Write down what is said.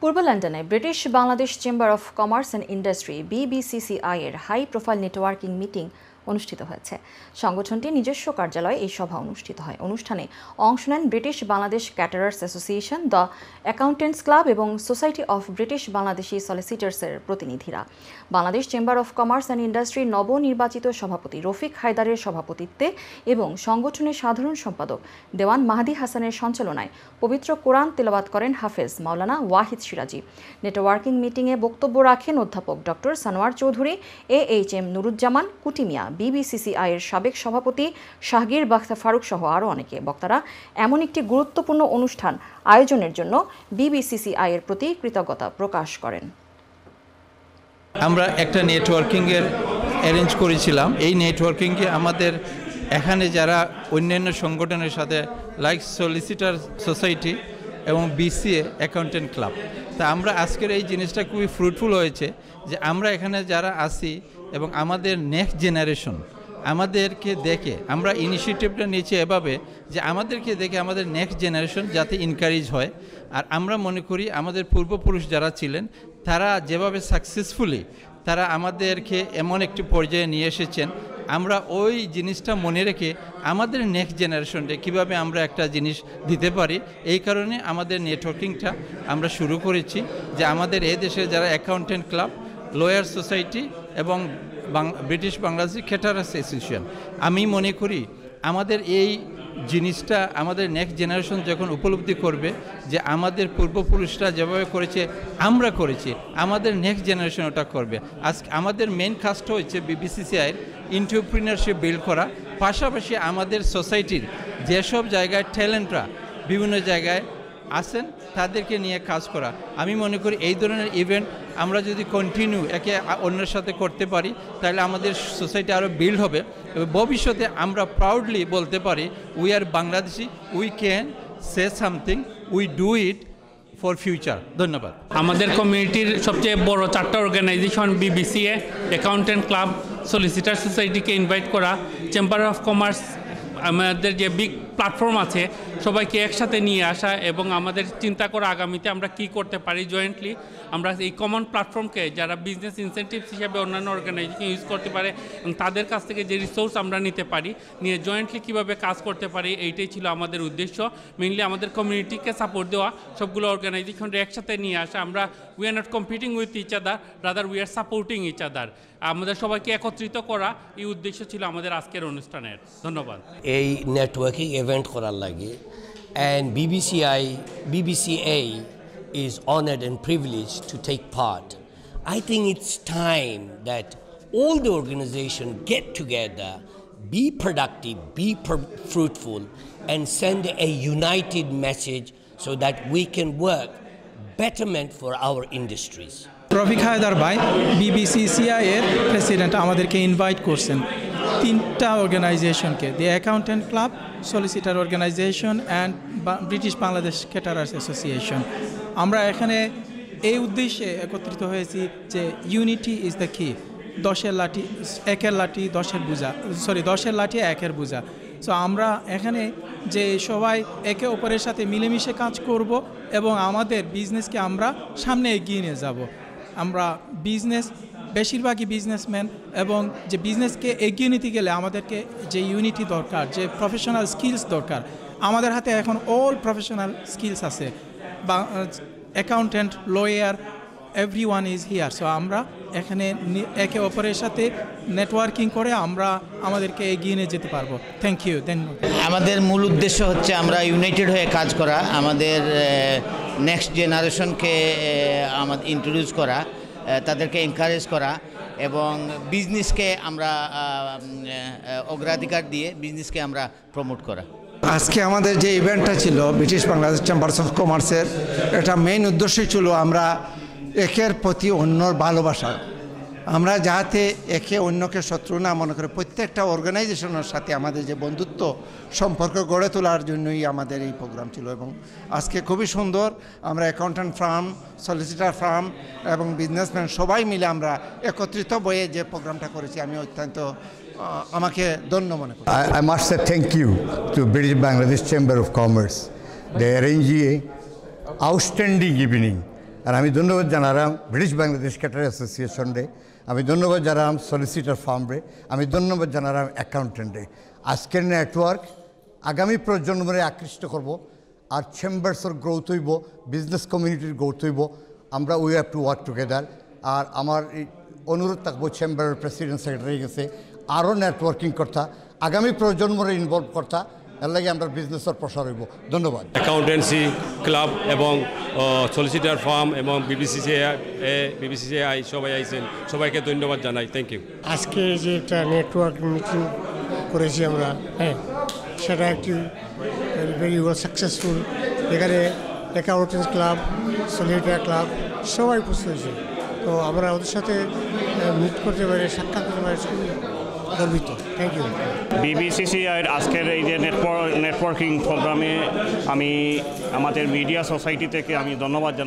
পূর্ব লন্ডনে British Bangladesh chamber of commerce and industry BBCCI এর হাই প্রোফাইল নেটওয়ার্কিং মিটিং অনুষ্ঠিত হয়েছে সংগঠনটির নিজস্ব কার্যালয়ে এই সভা অনুষ্ঠিত হয় অনুষ্ঠানে অংশ নেন British Bangladesh caterers association the accountants club এবং সোসাইটি অফ ব্রিটিশ বাংলাদেশি সলিসিটার্সের প্রতিনিধিরা Bangladesh chamber of commerce and ইন্ডাস্ট্রির নবনির্বাচিত সভাপতি রফিক হায়দারের সভাপতিত্বে এবং সংগঠনের সাধারণ সম্পাদক দেওয়ান মাহাদি হাসানের সঞ্চালনায় পবিত্র কোরআন তেলবাদ করেন হাফেজ মাওলানা ওয়াহিদ সিরাজি নেটওয়ার্কিং মিটিংয়ে বক্তব্য রাখেন অধ্যাপক doctor Sanowar Chowdhury A H M Nuruzzaman Kutimia BBCCI এর সাবেক সভাপতি শাহগীর বাখতা ফারুক সহ আরও অনেকে বক্তারা এমন একটি গুরুত্বপূর্ণ অনুষ্ঠান আয়োজনের জন্য বিবিসিসিআই এর প্রতি কৃতজ্ঞতা প্রকাশ করেন আমরা একটা নেটওয়ার্কিংয়ের অ্যারেঞ্জ করেছিলাম এই নেটওয়ার্কিংকে আমাদের এখানে যারা অন্যান্য সংগঠনের সাথে লাইক সলিসিটার সোসাইটি এবং বিসিএ অ্যাকাউন্টেন্ট ক্লাব তা আমরা আজকের এই জিনিসটা খুবই ফ্রুটফুল হয়েছে যে আমরা এখানে যারা আসি এবং আমাদের নেক্সট জেনারেশন আমাদেরকে দেখে আমরা ইনিশিয়েটিভটা নিয়েছি এভাবে যে আমাদেরকে দেখে আমাদের নেক্সট জেনারেশন যাতে ইনকারেজ হয় আর আমরা মনে করি আমাদের পূর্বপুরুষ যারা ছিলেন তারা যেভাবে সাকসেসফুলি তারা আমাদেরকে এমন একটি পর্যায়ে নিয়ে এসেছেন আমরা ওই জিনিসটা মনে রেখে আমাদের নেক্সট জেনারেশনকে কিভাবে আমরা একটা জিনিস দিতে পারি এই কারণে আমাদের নেটওয়ার্কিংটা আমরা শুরু করেছি যে আমাদের এ দেশে যারা অ্যাকাউন্টেন্ট ক্লাব লয়ার সোসাইটি এবং ব্রিটিশ বাংলাদেশি খেটারাস অ্যাসোসিয়েশন আমি মনে করি আমাদের এই জিনিসটা আমাদের নেক্সট জেনারেশন যখন উপলব্ধি করবে যে আমাদের পূর্বপুরুষরা যেভাবে করেছে আমরা করেছি আমাদের নেক্সট জেনারেশন ওটা করবে আজ আমাদের মেন কাজটা হচ্ছে বিবিসিসিআইয়ের ইন্টারপ্রিনারশিপ বিল্ড করা পাশাপাশি আমাদের সোসাইটির যেসব জায়গায় ট্যালেন্টরা বিভিন্ন জায়গায় আসেন তাদেরকে নিয়ে কাজ করা আমি মনে করি এই ধরনের ইভেন্ট আমরা যদি কন্টিনিউ একে অন্যের সাথে করতে পারি তাহলে আমাদের সোসাইটি আরও বিল্ড হবে ভবিষ্যতে আমরা প্রাউডলি বলতে পারি we are Bangladeshi we can say something we do it for future ধন্যবাদ আমাদের কমিউনিটির সবচেয়ে বড় চারটা organisation BBCA accountant club solicitor সোসাইটিকে ইনভাইট করা চেম্বার অফ কমার্স আমাদের যে বিগ প্ল্যাটফর্ম আছে সবাইকে একসাথে নিয়ে আসা এবং আমাদের চিন্তা করা আগামীতে আমরা কি করতে পারি জয়েন্টলি আমরা এই কমন প্ল্যাটফর্মকে যারা বিজনেস ইনসেন্টিভস হিসাবে অন্যান্য অর্গানাইজেশন ইউজ করতে পারে এবং তাদের কাছ থেকে যে রিসোর্স আমরা নিতে পারি নিয়ে জয়েন্টলি কিভাবে কাজ করতে পারি এইটাই ছিল আমাদের উদ্দেশ্য মেনলি আমাদের কমিউনিটিকে সাপোর্ট দেওয়া সবগুলো অর্গানাইজেশন একসাথে নিয়ে আসা আমরা we are not competing with each other rather we are supporting each other আমাদের সবাইকে একত্রিত করা এই উদ্দেশ্য ছিল আমাদের আজকের অনুষ্ঠানের ধন্যবাদ এই networking event and BBCI, BBCA is honored and privileged to take part. I think it's time that all the organization get together, be productive, be fruitful, and send a united message so that we can work betterment for our industries. Rafiq Haider ভাই BBC সিআইয়ের president আমাদেরকে invite করছেন তিনটা অর্গানাইজেশনকে the accountant club solicitor organisation and British Bangladesh caterers association আমরা এখানে এই উদ্দেশ্যে একত্রিত হয়েছি যে ইউনিটি ইজ দ্য কি দশের লাঠি একের লাঠি দশের বোঝা সরি দশের লাঠি একের বোঝা সো আমরা এখানে যে সবাই একে অপরের সাথে মিলেমিশে কাজ করব এবং আমাদের বিজনেসকে আমরা সামনে এগিয়ে নিয়ে যাব আমরা বিজনেস বেশিরভাগই বিজনেসম্যান এবং যে বিজনেসকে এগিয়ে নিতে গেলে আমাদেরকে যে ইউনিটি দরকার যে প্রফেশনাল স্কিলস দরকার আমাদের হাতে এখন অল প্রফেশনাল স্কিলস আছে বা accountant lawyer every one is here so আমরা এখানে একে অপরের সাথে নেটওয়ার্কিং করে আমরা আমাদেরকে এগিয়ে নিয়ে যেতে পারবো থ্যাংক ইউ ধন্যবাদ আমাদের মূল উদ্দেশ্য হচ্ছে আমরা ইউনাইটেড হয়ে কাজ করা আমাদের নেক্সট জেনারেশনকে আমাদের ইন্ট্রোডিউস করা তাদেরকে এনকারেজ করা এবং বিজনেসকে আমরা অগ্রাধিকার দিয়ে বিজনেসকে আমরা প্রমোট করা আজকে আমাদের যে ইভেন্টটা ছিল ব্রিটিশ বাংলাদেশ চেম্বার্স অফ কমার্সের এটা মেইন উদ্দেশ্যই ছিল আমরা একের প্রতি অন্যর ভালোবাসা আমরা যাহাতে একে অন্যকে শত্রু না মনে করে প্রত্যেকটা অর্গানাইজেশনের সাথে আমাদের যে বন্ধুত্ব সম্পর্ক গড়ে তোলার জন্যই আমাদের এই প্রোগ্রাম ছিল এবং আজকে খুবই সুন্দর আমরা অ্যাকাউন্ট্যান্ট ফার্ম সলিসিটার ফার্ম এবং বিজনেসম্যান সবাই মিলে আমরা একত্রিত বয়ে যে প্রোগ্রামটা করেছি আমি অত্যন্ত আমাকে ধন্য মনে করি I must thank you to British Bangladesh chamber of commerce a outstanding evening আর আমি ধন্যবাদ জানালাম ব্রিটিশ বাংলাদেশ ক্যাটার অ্যাসোসিয়েশন ডে আমি ধন্যবাদ জানালাম সলিসিটার ফার্মরে আমি ধন্যবাদ জানালাম অ্যাকাউন্টেন্টে আজকের নেটওয়ার্ক আগামী প্রজন্মরে আকৃষ্ট করব আর চেম্বার্সের গ্রোথ হইব বিজনেস কমিউনিটির গ্রোথ হইব আমরা we have to work together আর আমার অনুরোধ থাকবো চেম্বারের প্রেসিডেন্ট সেক্রেটারি গেছে আরও নেটওয়ার্কিং কর্তা আগামী প্রজন্মরে ইনভলভ কর্তা এর লাগে আমরা বিজনেসের প্রসার হইব ধন্যবাদ অ্যাকাউন্টেন্সি ক্লাব এবং সলিসিটার ফার্ম এবং বিবিসি আই সবাই আইছেন সবাইকে ধন্যবাদ জানাই থ্যাংক ইউ আজকে যে একটা নেটওয়ার্ক মিটিং করেছি আমরা হ্যাঁ সেটা একটি ভেরি ওয়েল সাকসেসফুল এখানে অ্যাকাউন্টেন্স ক্লাব সলিটার ক্লাব সবাই উপস্থিত হয়েছে তো আমরা ওদের সাথে মিট করতে পারি সাক্ষাৎ করতে পারি গর্বিত থ্যাংক ইউ আজকের এই যে নেটওয়ার্কিং প্রোগ্রামে আমি আমাদের মিডিয়া সোসাইটি থেকে আমি ধন্যবাদ জানাচ্ছি